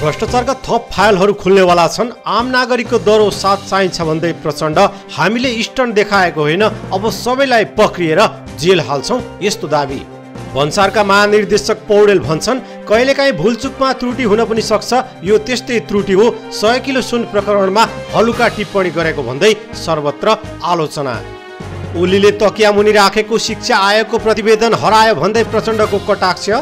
भ्रष्टाचारका थप फाइलहरू खुल्नेवाला छन् आम नागरिकको दरो साथ चाहिन्छ भन्दै प्रचण्ड हामीले इस्टर्न देखाएको होइन अब सबैलाई पक्रिएर जेल हाल्छौँ यस्तो दावी भन्सारका महानिर्देशक पौडेल भन्छन् कहिलेकाहीँ भुलचुकमा त्रुटि हुन पनि सक्छ यो त्यस्तै त्रुटि हो सय किलो सुन प्रकरणमा हलुका टिप्पणी गरेको भन्दै सर्वत्र आलोचना ओलीले तकिया मुनि राखेको शिक्षा आयोगको प्रतिवेदन हरायो भन्दै प्रचण्डको कटाक्ष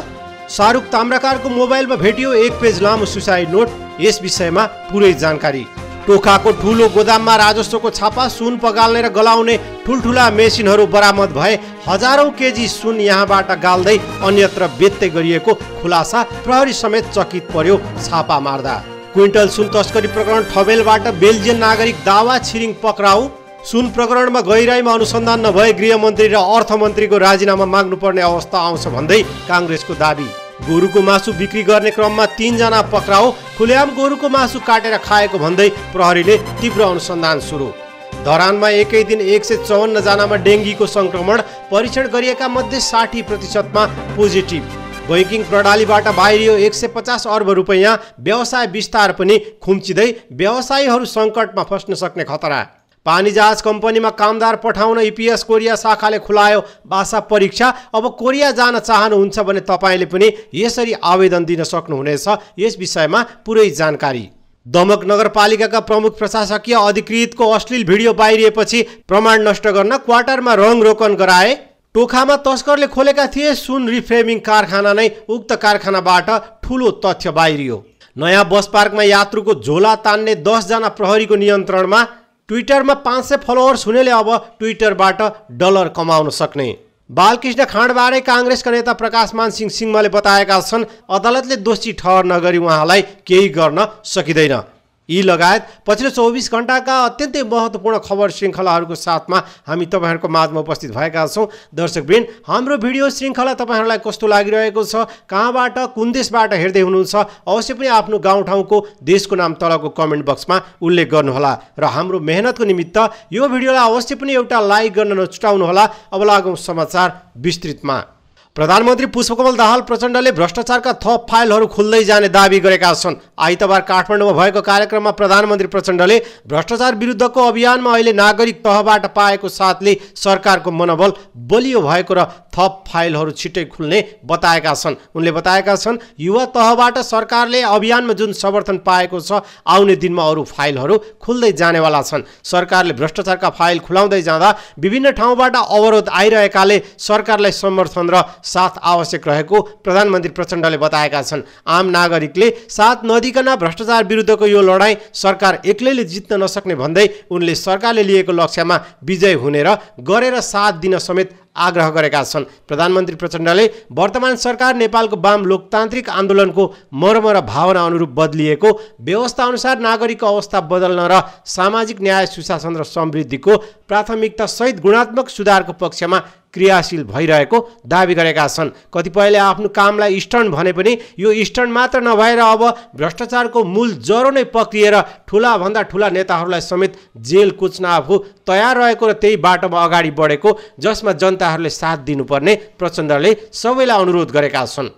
शाहरुख ताम्राकारको मोबाइलमा भेटियो एक पेज लामो सुसाइड नोट यस विषयमा पुरै जानकारी टोखाको ठुलो गोदाममा राजस्वको छापा सुन पगाल्ने र गलाउने ठुल्ठुला मेसिनहरू बरामद भए हजारौँ केजी सुन यहाँबाट गाल्दै अन्यत्र बेच्दै गरिएको खुलासा प्रहरी समेत चकित पर्यो छापा मार्दा क्विन्टल सुन तस्करी प्रकरण ठबेलबाट बेल्जियन नागरिक दावा छिरिङ पक्राउ सुन प्रकरणमा गहिराईमा अनुसन्धान नभए गृहमन्त्री र अर्थमन्त्रीको राजीनामा माग्नुपर्ने अवस्था आउँछ भन्दै काङ्ग्रेसको दावी गोरुको मासु बिक्री गर्ने क्रममा तिनजना पक्राउ खुल्याम गोरुको मासु काटेर खाएको भन्दै प्रहरीले तीव्र अनुसन्धान सुरु धरानमा एकै दिन एक सय चौवन्नजनामा डेङ्गीको सङ्क्रमण परीक्षण गरिएका मध्ये साठी प्रतिशतमा पोजिटिभ बैङ्किङ प्रणालीबाट बाहिरियो एक सय पचास अर्ब रुपैयाँ व्यवसाय विस्तार पनि खुम्चिँदै व्यवसायीहरू सङ्कटमा फस्न सक्ने खतरा पानी जहाज कम्पनीमा कामदार पठाउन इपिएस कोरिया शाखाले खुलायो भाषा परीक्षा अब कोरिया जान चाहनुहुन्छ भने तपाईँले पनि यसरी आवेदन दिन सक्नुहुनेछ यस विषयमा पुरै जानकारी दमक नगरपालिकाका प्रमुख प्रशासकीय अधिकृतको अश्लील भिडियो बाहिरिएपछि प्रमाण नष्ट गर्न क्वार्टरमा रङ रोकन गराए टोखामा तस्करले खोलेका थिए सुन रिफ्रेमिङ कारखाना नै उक्त कारखानाबाट ठुलो तथ्य बाहिरियो नयाँ बस पार्कमा यात्रुको झोला तान्ने दसजना प्रहरीको नियन्त्रणमा ट्विटरमा पाँच सय फलोवर्स हुनेले अब ट्विटरबाट डलर कमाउन सक्ने बालकृष्ण खाँडबारे काङ्ग्रेसका नेता प्रकाशमान सिंह सिंहमाले बताएका छन् अदालतले दोषी ठहर नगरी उहाँलाई केही गर्न सकिँदैन यी लगायत पछिल्लो चौबिस घन्टाका अत्यन्तै महत्त्वपूर्ण खबर श्रृङ्खलाहरूको साथमा हामी तपाईँहरूको माझमा उपस्थित भएका छौँ दर्शकबिन हाम्रो भिडियो श्रृङ्खला तपाईँहरूलाई कस्तो लागिरहेको छ कहाँबाट कुन देशबाट हेर्दै हुनुहुन्छ अवश्य पनि आफ्नो गाउँठाउँको देशको नाम तलको कमेन्ट बक्समा उल्लेख गर्नुहोला र हाम्रो मेहनतको निमित्त यो भिडियोलाई अवश्य पनि एउटा लाइक गर्न नछुटाउनुहोला अब लागौँ समाचार विस्तृतमा प्रधानमन्त्री पुष्पकमल दाहाल प्रचण्डले भ्रष्टाचारका थप फाइलहरू खुल्दै जाने दावी गरेका छन् आइतबार काठमाडौँमा भएको कार्यक्रममा प्रधानमन्त्री प्रचण्डले भ्रष्टाचार विरुद्धको अभियानमा अहिले नागरिक तहबाट पाएको साथले सरकारको मनोबल बलियो भएको र थप फाइलहरू छिट्टै खुल्ने बताएका छन् उनले बताएका छन् युवा तहबाट सरकारले अभियानमा जुन समर्थन पाएको छ आउने दिनमा अरू फाइलहरू खुल्दै जानेवाला छन् सरकारले भ्रष्टाचारका फाइल खुलाउँदै जाँदा विभिन्न ठाउँबाट अवरोध आइरहेकाले सरकारलाई समर्थन र साथ आवश्यक रहेको प्रधानमन्त्री प्रचण्डले बताएका छन् आम नागरिकले साथ नदिकन भ्रष्टाचार विरुद्धको यो लडाइँ सरकार एक्लैले जित्न नसक्ने भन्दै उनले सरकारले लिएको लक्ष्यमा विजय हुने र गरेर साथ दिन समेत आग्रह गरेका छन् प्रधानमन्त्री प्रचण्डले वर्तमान सरकार नेपालको वाम लोकतान्त्रिक आन्दोलनको मर्म र भावना अनुरूप बदलिएको व्यवस्थाअनुसार नागरिकको अवस्था बदल्न र सामाजिक न्याय सुशासन र समृद्धिको प्राथमिकतासहित गुणात्मक सुधारको पक्षमा क्रियाशील भइरहेको दावी गरेका छन् कतिपयले आफ्नो कामलाई स्टन्ट भने पनि यो स्टन्ट मात्र नभएर अब भ्रष्टाचारको मूल ज्वरो नै पक्रिएर ठुलाभन्दा ठुला नेताहरूलाई समेत जेल कुच्न आफू तयार रहेको र त्यही बाटोमा अगाडि बढेको जसमा जनताहरूले साथ दिनुपर्ने प्रचण्डले सबैलाई अनुरोध गरेका छन्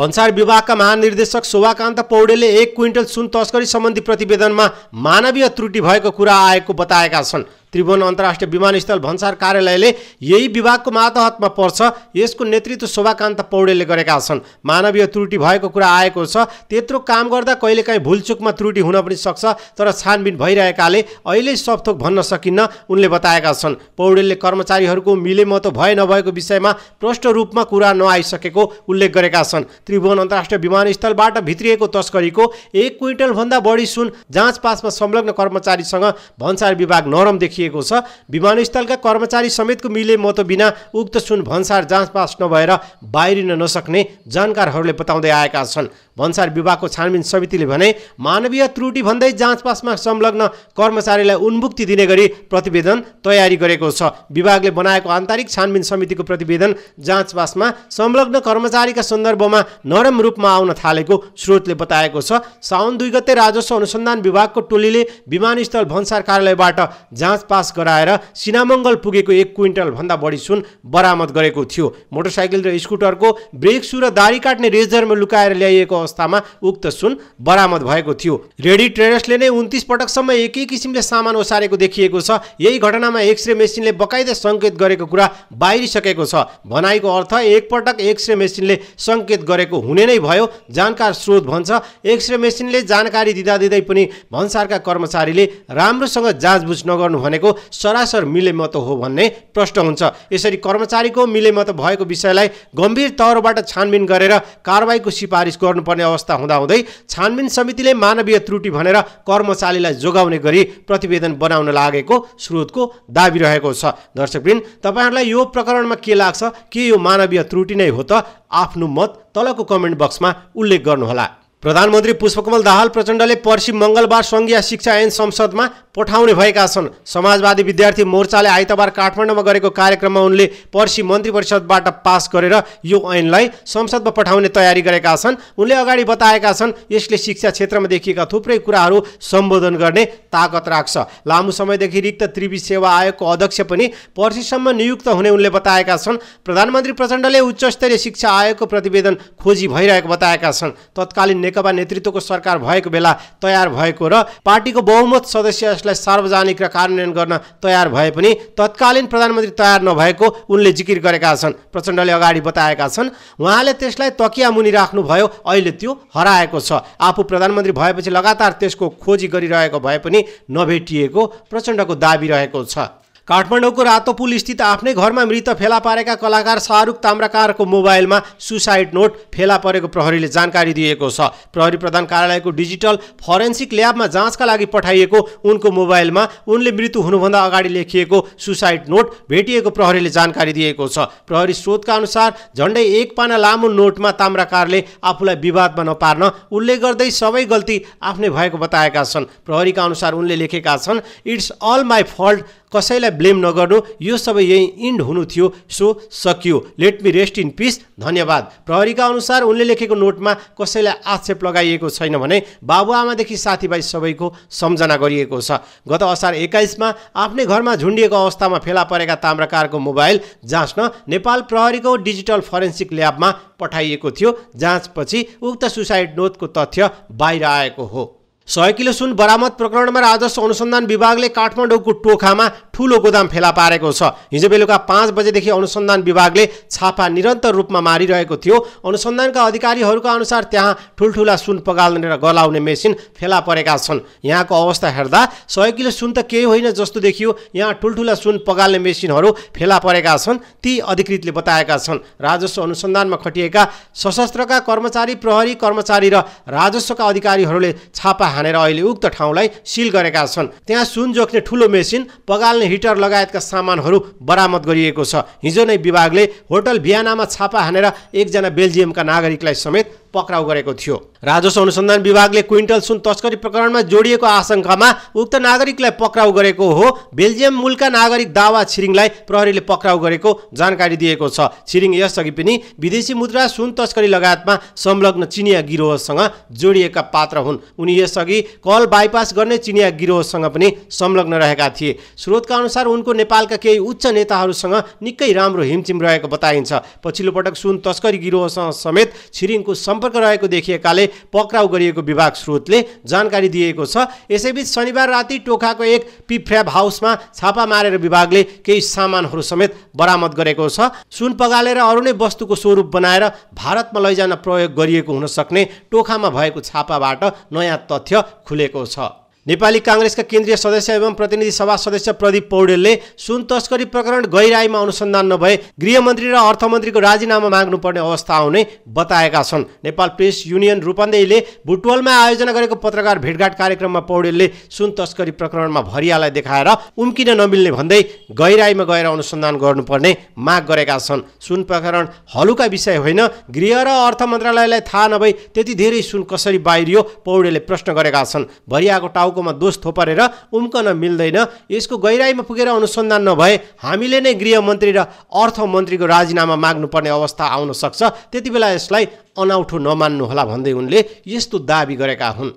भन्सार विभागका महानिर्देशक शोभाकान्त पौडेलले एक क्विन्टल सुन तस्करी सम्बन्धी प्रतिवेदनमा मानवीय त्रुटि भएको कुरा आएको बताएका छन् त्रिभुवन अन्तर्राष्ट्रिय विमानस्थल भन्सार कार्यालयले यही विभागको मातहतमा पर्छ यसको नेतृत्व शोभाकान्त पौडेलले गरेका छन् मानवीय त्रुटि भएको कुरा आएको छ त्यत्रो काम गर्दा कहिलेकाहीँ भुलचुकमा त्रुटि हुन पनि सक्छ तर छानबिन भइरहेकाले अहिले सबथोक भन्न सकिन्न उनले बताएका छन् पौडेलले कर्मचारीहरूको मिलेमतो भए नभएको विषयमा प्रष्ट रूपमा कुरा नआइसकेको उल्लेख गरेका छन् त्रिभुवन अन्तर्राष्ट्रिय विमानस्थलबाट भित्रिएको तस्करीको एक क्विन्टलभन्दा बढी सुन जाँच पासमा संलग्न कर्मचारीसँग भन्सार विभाग नरम देखियो रोकिएको छ विमानस्थलका कर्मचारी समेतको मिले मत बिना उक्त सुन भन्सार जाँचपास नभएर बाहिरिन नसक्ने जानकारहरूले बताउँदै आएका छन् भन्सार विभागको छानबिन समितिले भने मानवीय त्रुटि भन्दै जाँचपासमा संलग्न कर्मचारीलाई उन्मुक्ति दिने गरी प्रतिवेदन तयारी गरेको छ विभागले बनाएको आन्तरिक छानबिन समितिको प्रतिवेदन जाँचपासमा संलग्न कर्मचारीका सन्दर्भमा नरम रूपमा आउन थालेको स्रोतले बताएको छ साउन दुई गते राजस्व अनुसन्धान विभागको टोलीले विमानस्थल भन्सार कार्यालयबाट जाँचपास गराएर सिनामङ्गल पुगेको एक क्विन्टलभन्दा बढी सुन बरामद गरेको थियो मोटरसाइकल र स्कुटरको ब्रेक सु र दारी काट्ने रेजरमा लुकाएर ल्याइएको अवस्थामा उक्त सुन बरामद भएको थियो रेडी ट्रेडर्सले नै उन्तिस पटकसम्म एकै किसिमले सामान ओसारेको देखिएको छ यही घटनामा एक्सरे मेसिनले बकाइदा सङ्केत गरेको कुरा बाहिरिसकेको छ भनाइको अर्थ एकपटक एक्सरे मेसिनले सङ्केत गरेको हुने नै भयो जानकार स्रोत भन्छ एक्सरे मेसिनले जानकारी दिँदा दिँदै पनि भन्सारका कर्मचारीले राम्रोसँग जाँचबुझ नगर्नु भनेको सरासर मिलेमत हो भन्ने प्रश्न हुन्छ यसरी कर्मचारीको मिलेमत भएको विषयलाई गम्भीर तौरबाट छानबिन गरेर कारवाहीको सिफारिस गर्नुपर्छ पर्ने अवस्था हुँदाहुँदै छानबिन समितिले मानवीय त्रुटि भनेर कर्मचारीलाई जोगाउने गरी प्रतिवेदन बनाउन लागेको स्रोतको दावी रहेको छ दर्शकबिन तपाईँहरूलाई यो प्रकरणमा के लाग्छ के यो मानवीय त्रुटि नै हो त आफ्नो मत तलको कमेन्ट बक्समा उल्लेख गर्नुहोला प्रधानमन्त्री पुष्पकमल दाहाल प्रचण्डले पर्सि मङ्गलबार सङ्घीय शिक्षा ऐन संसदमा पठाउने भएका छन् समाजवादी विद्यार्थी मोर्चाले आइतबार काठमाडौँमा गरेको कार्यक्रममा उनले पर्सि मन्त्री परिषदबाट पास गरेर यो ऐनलाई संसदमा पठाउने तयारी गरेका छन् उनले अगाडि बताएका छन् यसले शिक्षा क्षेत्रमा देखिएका थुप्रै कुराहरू सम्बोधन गर्ने ताकत राख्छ लामो समयदेखि रिक्त त्रिवी सेवा आयोगको अध्यक्ष पनि पर्सिसम्म नियुक्त हुने उनले बताएका छन् प्रधानमन्त्री प्रचण्डले उच्चस्तरीय शिक्षा आयोगको प्रतिवेदन खोजी भइरहेको बताएका छन् तत्कालीन नेकपा नेतृत्वको सरकार भएको बेला तयार भएको र पार्टीको बहुमत सदस्य यसलाई सार्वजनिक र कार्यान्वयन गर्न तयार भए पनि तत्कालीन प्रधानमन्त्री तयार नभएको उनले जिकिर गरेका छन् प्रचण्डले अगाडि बताएका छन् उहाँले त्यसलाई तकिया मुनि राख्नुभयो अहिले त्यो हराएको छ आफू प्रधानमन्त्री भएपछि लगातार त्यसको खोजी गरिरहेको भए पनि नभेटिएको प्रचण्डको दावी रहेको छ काठमाडौँको रातोपुल स्थित आफ्नै घरमा मृत फेला पारेका कलाकार शाहरुख ताम्राकारको मोबाइलमा सुसाइड नोट फेला परेको प्रहरीले जानकारी दिएको छ प्रहरी प्रधान कार्यालयको डिजिटल फरेन्सिक ल्याबमा जाँचका लागि पठाइएको उनको मोबाइलमा उनले मृत्यु हुनुभन्दा अगाडि लेखिएको सुसाइड नोट भेटिएको प्रहरीले जानकारी दिएको छ प्रहरी स्रोतका अनुसार झन्डै एक पाना लामो नोटमा ताम्राकारले आफूलाई विवादमा नपार्न उल्लेख गर्दै सबै गल्ती आफ्नै भएको बताएका छन् प्रहरीका अनुसार उनले लेखेका छन् इट्स अल माई फल्ट कसैलाई ब्लेम नगर्नु यो सबै यही इन्ड हुनु थियो सो सकियो let me rest in peace धन्यवाद प्रहरीका अनुसार उनले लेखेको नोटमा कसैलाई आक्षेप लगाइएको छैन भने बाबुआमादेखि साथीभाइ सबैको सम्झना गरिएको छ गत असार एक्काइसमा आफ्नै घरमा झुन्डिएको अवस्थामा फेला परेका ताम्राकारको मोबाइल जाँच्न नेपाल प्रहरीको डिजिटल फरेन्सिक ल्याबमा पठाइएको थियो जाँचपछि उक्त सुसाइड नोटको तथ्य बाहिर आएको हो सय किलो सुन बरामद प्रकरणमा राजस्व अनुसन्धान विभागले काठमाडौँको टोखामा ठुलो गोदाम फेला पारेको छ हिजो बेलुका पाँच बजेदेखि अनुसन्धान विभागले छापा निरन्तर रूपमा मारिरहेको थियो अनुसन्धानका अधिकारीहरूका अनुसार त्यहाँ ठुल्ठुला सुन पगाल्ने र गलाउने मेसिन फेला परेका छन् यहाँको अवस्था हेर्दा सय किलो सुन त केही होइन जस्तो देखियो यहाँ ठुल्ठुला सुन पगाल्ने मेसिनहरू फेला परेका छन् ती अधिकृतले बताएका छन् राजस्व अनुसन्धानमा खटिएका सशस्त्रका कर्मचारी प्रहरी कर्मचारी र राजस्वका अधिकारीहरूले छापा हानेर अहिले उक्त ठाउँलाई सिल गरेका छन् त्यहाँ सुन जोख्ने ठुलो मेसिन पगाल्ने हिटर लगायतका सामानहरू बरामद गरिएको छ हिजो नै विभागले होटल भियानामा छापा हानेर एकजना बेल्जियमका नागरिकलाई समेत पक्राउ गरेको थियो राजस्व अनुसन्धान विभागले क्विन्टल सुन तस्करी प्रकरणमा जोडिएको आशंकामा उक्त नागरिकलाई पक्राउ गरेको हो बेल्जियम मूलका नागरिक दावा छिरिङलाई प्रहरीले पक्राउ गरेको जानकारी दिएको छ छिरिङ यसअघि पनि विदेशी मुद्रा सुन तस्करी लगायतमा संलग्न चिनिया गिरोहसँग जोडिएका पात्र हुन् उनी यसअघि कल बाइपास गर्ने चिनिया गिरोहसँग पनि संलग्न रहेका थिए स्रोतका अनुसार उनको नेपालका केही उच्च नेताहरूसँग निकै राम्रो हिमचिम रहेको बताइन्छ पछिल्लो पटक सुन तस्करी गिरोहसँग समेत छिरिङको सम्प सम्पर्क रहेको देखिएकाले पक्राउ गरिएको विभाग स्रोतले जानकारी दिएको छ यसैबीच शनिबार राति टोखाको एक पिफ्याब हाउसमा छापा मारेर विभागले केही सामानहरू समेत बरामद गरेको छ सुन पगालेर अरू नै वस्तुको स्वरूप बनाएर भारतमा लैजान प्रयोग गरिएको हुन सक्ने टोखामा भएको छापाबाट नयाँ तथ्य खुलेको छ नेपाली काङ्ग्रेसका केन्द्रीय सदस्य एवं प्रतिनिधि सभा सदस्य प्रदीप पौडेलले सुन तस्करी प्रकरण गहिराईमा अनुसन्धान नभए गृहमन्त्री र अर्थमन्त्रीको राजीनामा माग्नुपर्ने अवस्था आउने बताएका छन् नेपाल प्रेस युनियन रूपन्देहीले भुटवलमा आयोजना गरेको पत्रकार भेटघाट कार्यक्रममा पौडेलले सुन तस्करी प्रकरणमा भरियालाई देखाएर उम्किन नमिल्ने भन्दै गहिराईमा गएर अनुसन्धान गर्नुपर्ने माग गरेका छन् सुन प्रकरण हलुका विषय होइन गृह र अर्थ मन्त्रालयलाई थाहा नभई त्यति धेरै सुन कसरी बाहिरियो पौडेलले प्रश्न गरेका छन् भरियाको टाउ टाउकोमा दोष थोपरेर उम्कन मिल्दैन यसको गहिराइमा पुगेर अनुसन्धान नभए हामीले नै गृहमन्त्री र अर्थमन्त्रीको राजीनामा माग्नुपर्ने अवस्था आउन सक्छ त्यति बेला यसलाई अनौठो नमान्नुहोला भन्दै उनले यस्तो दावी गरेका हुन्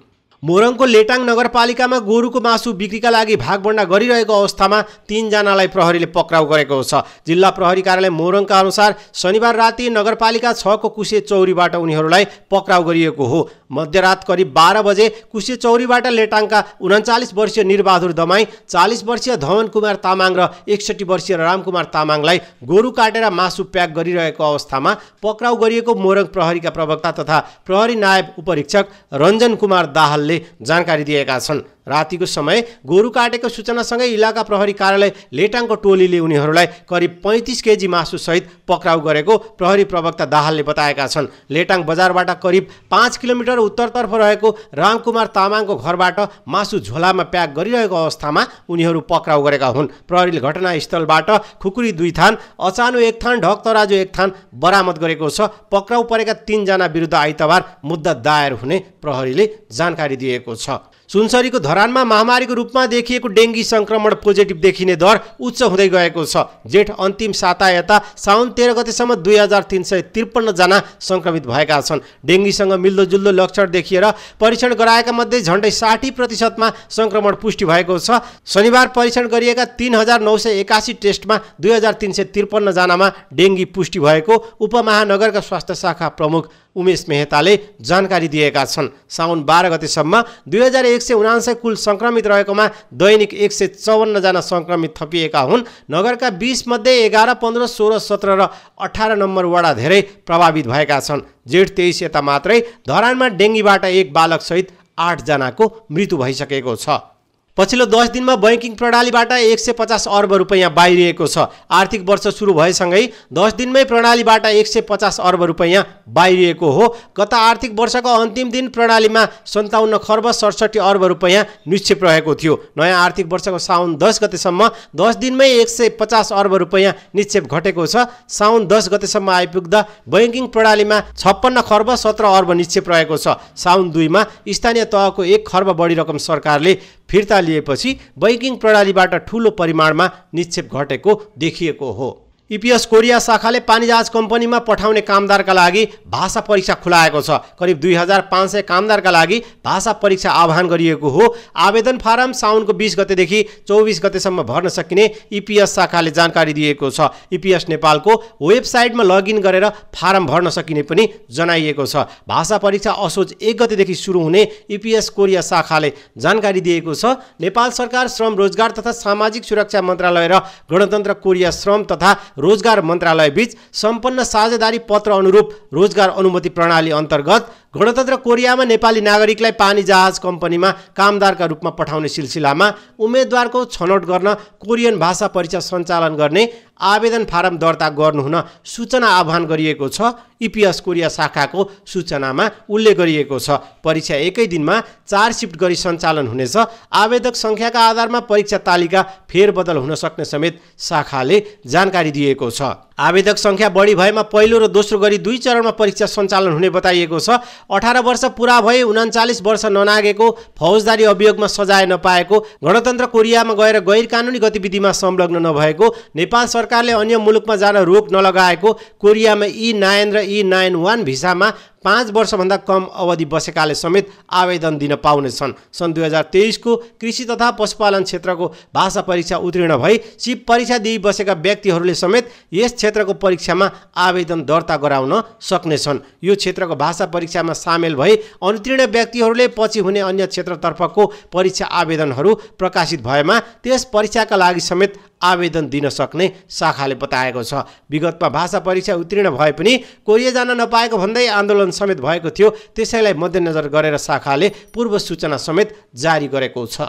मोरङको लेटाङ नगरपालिकामा गोरुको मासु बिक्रीका लागि भागभन्डा गरिरहेको अवस्थामा तिनजनालाई प्रहरीले पक्राउ गरेको छ जिल्ला प्रहरी कार्यालय मोरङका अनुसार शनिबार राति नगरपालिका छको कुसे चौरीबाट उनीहरूलाई पक्राउ गरिएको हो मध्यरात करिब बाह्र बजे कुशेचौरीबाट लेटाङका उन्चालिस वर्षीय निरबहादुर दमाई चालिस वर्षीय धवन कुमार तामाङ र एकसठी वर्षीय रामकुमार तामाङलाई गोरु काटेर मासु प्याक गरिरहेको अवस्थामा पक्राउ गरिएको मोरङ प्रहरीका प्रवक्ता तथा प्रहरी नायब उपरीक्षक रञ्जन कुमार दाहालले जानकारी दिएका छन् रातिको समय गोरु काटेको सूचनासँगै इलाका प्रहरी कार्यालय लेटाङको टोलीले उनीहरूलाई करिब पैँतिस केजी मासुसहित पक्राउ गरेको प्रहरी प्रवक्ता दाहालले बताएका छन् लेटाङ बजारबाट करिब पाँच किलोमिटर उत्तरतर्फ रहेको रामकुमार तामाङको घरबाट मासु झोलामा प्याक गरिरहेको अवस्थामा उनीहरू पक्राउ गरेका हुन् प्रहरीले घटनास्थलबाट खुकुरी दुई थान अचानो एक थान तराजु एक थान बरामद गरेको छ पक्राउ परेका तिनजना विरुद्ध आइतबार मुद्दा दायर हुने प्रहरीले जानकारी दिएको छ सुनसरीको धरानमा महामारीको रूपमा देखिएको डेङ्गी सङ्क्रमण पोजिटिभ देखिने दर उच्च हुँदै गएको छ जेठ अन्तिम साता यता साउन तेह्र गतिसम्म दुई हजार तिन सय त्रिपन्नजना सङ्क्रमित भएका छन् डेङ्गीसँग मिल्दोजुल्दो लक्षण देखिएर परीक्षण गराएका मध्ये झन्डै साठी प्रतिशतमा सङ्क्रमण पुष्टि भएको छ शनिबार परीक्षण गरिएका तिन हजार नौ सय एकासी टेस्टमा दुई हजार तिन सय त्रिपन्नजनामा डेङ्गी पुष्टि भएको उपमहानगरका स्वास्थ्य शाखा प्रमुख उमेश मेहताले जानकारी दिएका छन् साउन बाह्र गतिसम्म दुई हजार एक सय उनान्सय कुल सङ्क्रमित रहेकोमा दैनिक एक सय चौवन्नजना सङ्क्रमित थपिएका हुन् नगरका बिसमध्ये एघार पन्ध्र सोह्र सत्र र अठार नम्बर वडा धेरै प्रभावित भएका छन् जेठ तेइस यता मात्रै धरानमा डेङ्गीबाट एक बालकसहित आठजनाको मृत्यु भइसकेको छ पछिल्लो दस दिनमा बैङ्किङ प्रणालीबाट एक सय पचास अर्ब रुपियाँ बाहिरिएको छ आर्थिक वर्ष सुरु भएसँगै दस दिनमै प्रणालीबाट एक सय पचास अर्ब रुपियाँ बाहिरिएको हो गत आर्थिक वर्षको अन्तिम दिन प्रणालीमा सन्ताउन्न खर्ब सडसठी अर्ब रुपियाँ निक्षेप रहेको थियो नयाँ आर्थिक वर्षको साउन दस गतेसम्म दस दिनमै एक सय पचास अर्ब रुपियाँ निक्षेप घटेको छ साउन दस गतेसम्म आइपुग्दा बैङ्किङ प्रणालीमा छप्पन्न खर्ब सत्र अर्ब निक्षेप रहेको छ साउन दुईमा स्थानीय तहको एक खर्ब बढी रकम सरकारले फिर्ता लिएपछि बैङ्किङ प्रणालीबाट ठूलो परिमाणमा निक्षेप घटेको देखिएको हो इपिएस कोरिया शाखाले पानीजहाज कम्पनीमा पठाउने कामदारका लागि भाषा परीक्षा खुलाएको छ करिब दुई हजार पाँच सय कामदारका लागि भाषा परीक्षा आह्वान गरिएको हो आवेदन फारम साउनको बिस गतेदेखि चौबिस गतेसम्म भर्न सकिने इपिएस शाखाले जानकारी दिएको छ इपिएस नेपालको वेबसाइटमा लगइन गरेर फारम भर्न सकिने पनि जनाइएको छ भाषा परीक्षा असोज एक गतेदेखि सुरु हुने इपिएस कोरिया शाखाले जानकारी दिएको छ नेपाल सरकार श्रम रोजगार तथा सामाजिक सुरक्षा मन्त्रालय र गणतन्त्र कोरिया श्रम तथा रोजगार मन्त्रालयबीच सम्पन्न साझेदारी पत्र अनुरूप रोजगार अनुमति प्रणाली अन्तर्गत गणतन्त्र कोरियामा नेपाली नागरिकलाई पानी जहाज कम्पनीमा कामदारका रूपमा पठाउने सिलसिलामा उम्मेद्वारको छनौट गर्न कोरियन भाषा परीक्षा सञ्चालन गर्ने आवेदन फारम दर्ता गर्नुहुन सूचना आह्वान गरिएको छ इपिएस कोरिया शाखाको सूचनामा उल्लेख गरिएको छ परीक्षा एकै दिनमा चार सिफ्ट गरी सञ्चालन हुनेछ आवेदक सङ्ख्याका आधारमा परीक्षा तालिका फेरबदल हुन सक्ने समेत शाखाले जानकारी दिएको छ आवेदक सङ्ख्या बढी भएमा पहिलो र दोस्रो गरी दुई चरणमा परीक्षा सञ्चालन हुने बताइएको छ अठार वर्ष पुरा भए उनाचालिस वर्ष ननागेको फौजदारी अभियोगमा सजाय नपाएको गणतन्त्र कोरियामा गएर गैर कानुनी गतिविधिमा संलग्न नभएको नेपाल सरकारले अन्य मुलुकमा जान रोक नलगाएको कोरियामा ई नाइन र ई नाइन वान भिसामा पाँच वर्षभन्दा कम अवधि बसेकाले समेत आवेदन दिन पाउनेछन् सन् दुई हजार तेइसको कृषि तथा पशुपालन क्षेत्रको भाषा परीक्षा उत्तीर्ण भई सिप परीक्षा दिइ बसेका व्यक्तिहरूले समेत यस क्षेत्रको परीक्षामा आवेदन दर्ता गराउन सक्नेछन् यो क्षेत्रको भाषा परीक्षामा सामेल भई अनुत्तीर्ण व्यक्तिहरूले पछि हुने अन्य क्षेत्रतर्फको परीक्षा आवेदनहरू प्रकाशित भएमा त्यस परीक्षाका लागि समेत आवेदन दिन सक्ने शाखाले बताएको छ विगतमा भाषा परीक्षा उत्तीर्ण भए पनि कोरिया जान नपाएको भन्दै आन्दोलन समेत भएको थियो त्यसैलाई मध्यनजर गरेर शाखाले पूर्व सूचना समेत जारी गरेको छ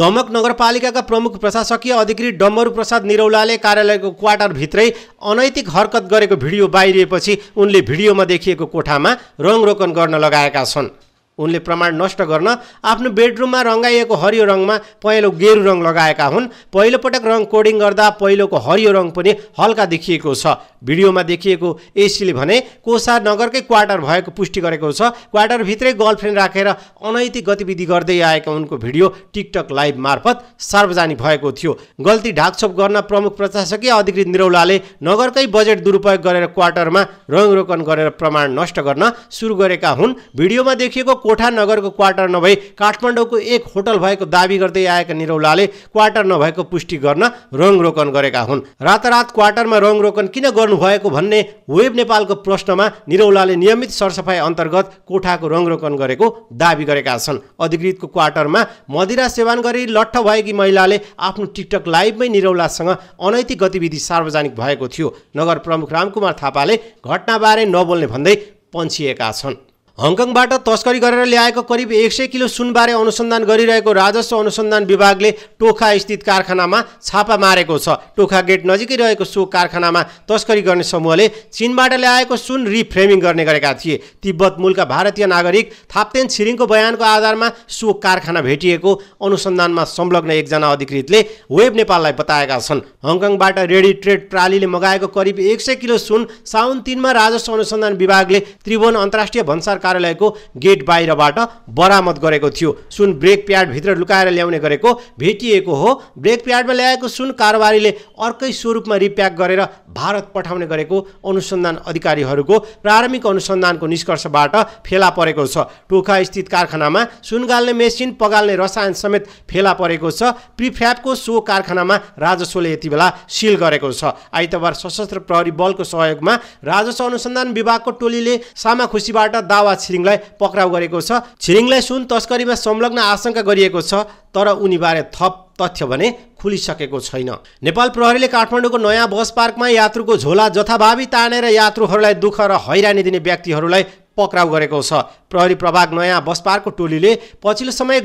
दमक नगरपालिकाका प्रमुख प्रशासकीय अधिकारी डम्बरू प्रसाद निरौलाले कार्यालयको क्वार्टरभित्रै अनैतिक हरकत गरेको भिडियो बाहिरिएपछि उनले भिडियोमा देखिएको कोठामा रोकन गर्न लगाएका छन् उनले प्रमाण नष्ट गर्न आफ्नो बेडरुममा रङ्गाइएको हरियो रङमा पहेँलो गेरु रङ लगाएका हुन् पहिलोपटक रङ कोडिङ गर्दा पहिलोको हरियो रङ पनि हल्का देखिएको छ भिडियोमा देखिएको एसीले भने कोसा नगरकै क्वार्टर भएको पुष्टि गरेको छ क्वार्टरभित्रै गर्लफ्रेन्ड राखेर अनैतिक गतिविधि गर्दै आएका उनको भिडियो टिकटक लाइभ मार्फत सार्वजनिक भएको थियो गल्ती ढाकछोप गर्न प्रमुख प्रशासकीय अधिकृत निरौलाले नगरकै बजेट दुरुपयोग गरेर क्वार्टरमा रङ रोकन गरेर प्रमाण नष्ट गर्न सुरु गरेका हुन् भिडियोमा देखिएको कोठा नगरको क्वार्टर नभई काठमाडौँको एक होटल भएको दावी गर्दै आएका निरौलाले क्वार्टर नभएको पुष्टि गर्न रङ रोकन गरेका हुन् रातारात क्वार्टरमा रङ रङरोकन किन गर्नुभएको भन्ने वेब नेपालको प्रश्नमा निरौलाले नियमित सरसफाइ अन्तर्गत कोठाको रङ रङरोकन गरेको दावी गरेका छन् अधिकृतको क्वार्टरमा मदिरा सेवन गरी लट्ठ भएकी महिलाले आफ्नो टिकटक लाइभमै निरौलासँग अनैतिक गतिविधि सार्वजनिक भएको थियो नगर प्रमुख रामकुमार थापाले घटनाबारे नबोल्ने भन्दै पन्छिएका छन् हङकङबाट तस्करी गरेर ल्याएको करिब एक सय किलो सुनबारे अनुसन्धान गरिरहेको राजस्व अनुसन्धान विभागले टोखा स्थित कारखानामा छापा मारेको छ टोखा गेट नजिकै रहेको सो कारखानामा तस्करी गर्ने समूहले चिनबाट ल्याएको सुन रिफ्रेमिङ गर्ने गरेका थिए तिब्बत मूलका भारतीय नागरिक थाप्तेन छिरिङको बयानको आधारमा सो कारखाना भेटिएको अनुसन्धानमा संलग्न एकजना अधिकृतले वेब नेपाललाई बताएका छन् हङकङबाट रेडी ट्रेड प्रालीले मगाएको करिब एक सय किलो सुन साउन तिनमा राजस्व अनुसन्धान विभागले त्रिभुवन अन्तर्राष्ट्रिय भन्सार कार्यालयको गेट बाहिरबाट बरामद गरेको थियो सुन ब्रेक प्याडभित्र लुकाएर ल्याउने गरेको भेटिएको हो ब्रेक प्याडमा ल्याएको सुन कारोबारीले अर्कै स्वरूपमा रिप्याक गरेर भारत पठाउने गरेको अनुसन्धान अधिकारीहरूको प्रारम्भिक अनुसन्धानको निष्कर्षबाट फेला परेको छ टोखा स्थित कारखानामा सुन गाल्ने मेसिन पगाल्ने रसायन समेत फेला परेको छ प्रिफ्याबको सो कारखानामा राजस्वले यति बेला सिल गरेको छ आइतबार सशस्त्र प्रहरी बलको सहयोगमा राजस्व अनुसन्धान विभागको टोलीले सामाखुसीबाट दावा छिरिङलाई पक्राउ गरेको छ छिरिङलाई सुन तस्करीमा संलग्न आशंका गरिएको छ तर उनीबारे थप तथ्य भने खुलिसकेको छैन नेपाल प्रहरीले काठमाडौँको नयाँ बस पार्कमा यात्रुको झोला जथाभावी तानेर यात्रुहरूलाई दुःख र हैरानी दिने व्यक्तिहरूलाई पक्राउ गरेको छ प्रहरी प्रभाग नयाँ बस पार्कको टोलीले पछिल्लो समय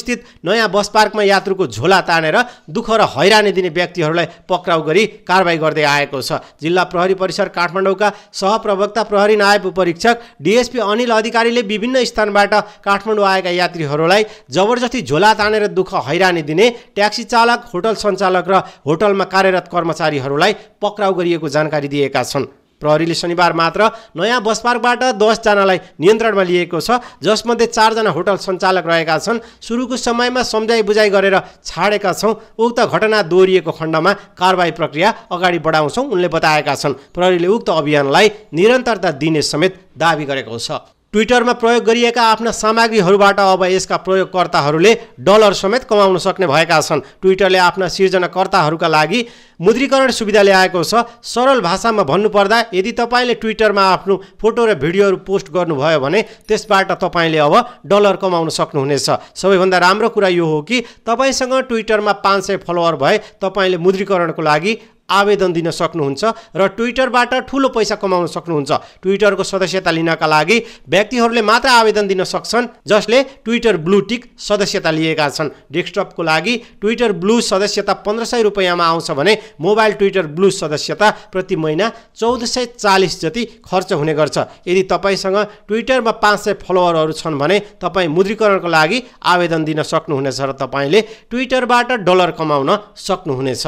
स्थित नयाँ बस पार्कमा यात्रुको झोला तानेर दुःख र हैरानी दिने व्यक्तिहरूलाई पक्राउ गरी कारवाही गर्दै आएको छ जिल्ला प्रहरी परिसर काठमाडौँका सहप्रवक्ता प्रहरी नायब उपरीक्षक डिएसपी अनिल अधिकारीले विभिन्न स्थानबाट काठमाडौँ आएका यात्रीहरूलाई जबरजस्ती झोला तानेर दुःख हैरानी दिने ट्याक्सी चालक होटल सञ्चालक र होटलमा कार्यरत कर्मचारीहरूलाई पक्राउ गरिएको जानकारी दिएका छन् प्रहरीले शनिबार मात्र नयाँ बस पार्कबाट दसजनालाई नियन्त्रणमा लिएको छ जसमध्ये चारजना होटल सञ्चालक रहेका छन् सुरुको समयमा सम्झाइ बुझाइ गरेर छाडेका छौँ उक्त घटना दोहोरिएको खण्डमा कारवाही प्रक्रिया अगाडि बढाउँछौँ उनले बताएका छन् प्रहरीले उक्त अभियानलाई निरन्तरता दिने समेत दावी गरेको छ ट्विटरमा प्रयोग गरिएका आफ्ना सामग्रीहरूबाट अब यसका प्रयोगकर्ताहरूले डलर समेत कमाउन सक्ने भएका छन् ट्विटरले आफ्ना सिर्जनाकर्ताहरूका लागि मुद्रीकरण सुविधा ल्याएको छ सरल भाषामा भन्नुपर्दा यदि तपाईँले ट्विटरमा आफ्नो फोटो र भिडियोहरू पोस्ट गर्नुभयो भने त्यसबाट तपाईँले अब डलर कमाउन सक्नुहुनेछ सबैभन्दा राम्रो कुरा यो हो कि तपाईँसँग ट्विटरमा पाँच सय फलोवर भए तपाईँले मुद्रीकरणको लागि आवेदन दिन सक्नुहुन्छ र ट्विटरबाट ठुलो पैसा कमाउन सक्नुहुन्छ ट्विटरको सदस्यता लिनका लागि व्यक्तिहरूले मात्र आवेदन दिन सक्छन् जसले ट्विटर ब्लू टिक सदस्यता लिएका छन् डेस्कटपको लागि ट्विटर ब्लू सदस्यता पन्ध्र सय रुपियाँमा आउँछ भने मोबाइल ट्विटर ब्लू सदस्यता प्रति महिना चौध सय चालिस जति खर्च हुने गर्छ यदि तपाईँसँग ट्विटरमा पाँच सय फलोवरहरू छन् भने तपाईँ मुद्रीकरणको लागि आवेदन दिन सक्नुहुनेछ र तपाईँले ट्विटरबाट डलर कमाउन सक्नुहुनेछ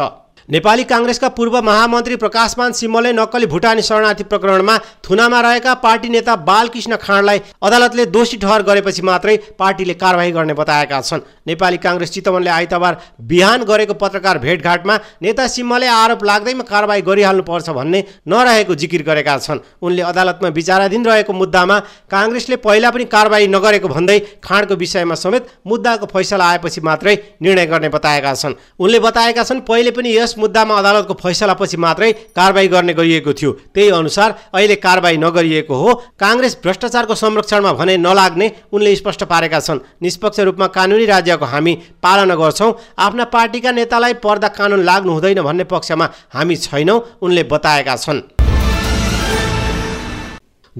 नेपाली काङ्ग्रेसका पूर्व महामन्त्री प्रकाशमान सिम्मले नक्कली भुटानी शरणार्थी प्रकरणमा थुनामा रहेका पार्टी नेता बालकृष्ण खाँडलाई अदालतले दोषी ठहर गरेपछि मात्रै पार्टीले कारवाही गर्ने बताएका छन् नेपाली काङ्ग्रेस चितवनले आइतबार बिहान गरेको पत्रकार भेटघाटमा नेता सिम्माले आरोप लाग्दैमा कारवाही गरिहाल्नुपर्छ भन्ने नरहेको जिकिर गरेका छन् उनले अदालतमा विचाराधीन रहेको मुद्दामा काङ्ग्रेसले पहिला पनि कारवाही नगरेको भन्दै खाँडको विषयमा समेत मुद्दाको फैसला आएपछि मात्रै निर्णय गर्ने बताएका छन् उनले बताएका छन् पहिले पनि यस मुद्दामा अदालतको फैसलापछि मात्रै कारवाही गर्ने गरिएको थियो त्यही अनुसार अहिले कारवाही नगरिएको हो काङ्ग्रेस भ्रष्टाचारको संरक्षणमा भने नलाग्ने उनले स्पष्ट पारेका छन् निष्पक्ष रूपमा कानुनी राज्य प्रतिबद्धताको हामी पालना गर्छौँ आफ्ना पार्टीका नेतालाई पर्दा कानुन लाग्नु हुँदैन भन्ने पक्षमा हामी छैनौँ उनले बताएका छन्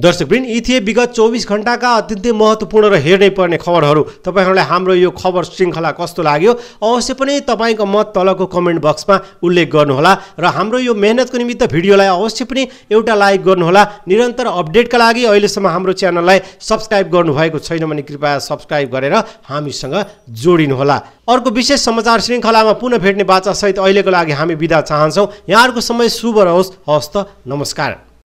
दर्शकवृन्द यी थिए विगत चौबिस घन्टाका अत्यन्तै महत्त्वपूर्ण र हेर्नै पर्ने खबरहरू तपाईँहरूलाई हाम्रो यो खबर श्रृङ्खला कस्तो लाग्यो अवश्य पनि तपाईँको मत तलको कमेन्ट बक्समा उल्लेख गर्नुहोला र हाम्रो यो मेहनतको निमित्त भिडियोलाई अवश्य पनि एउटा लाइक गर्नुहोला निरन्तर अपडेटका लागि अहिलेसम्म हाम्रो च्यानललाई सब्सक्राइब गर्नुभएको छैन भने कृपया सब्सक्राइब गरेर हामीसँग जोडिनुहोला अर्को विशेष समाचार श्रृङ्खलामा पुनः भेट्ने बाचासहित अहिलेको लागि हामी बिदा चाहन्छौँ यहाँहरूको समय शुभ रहोस् हवस् त नमस्कार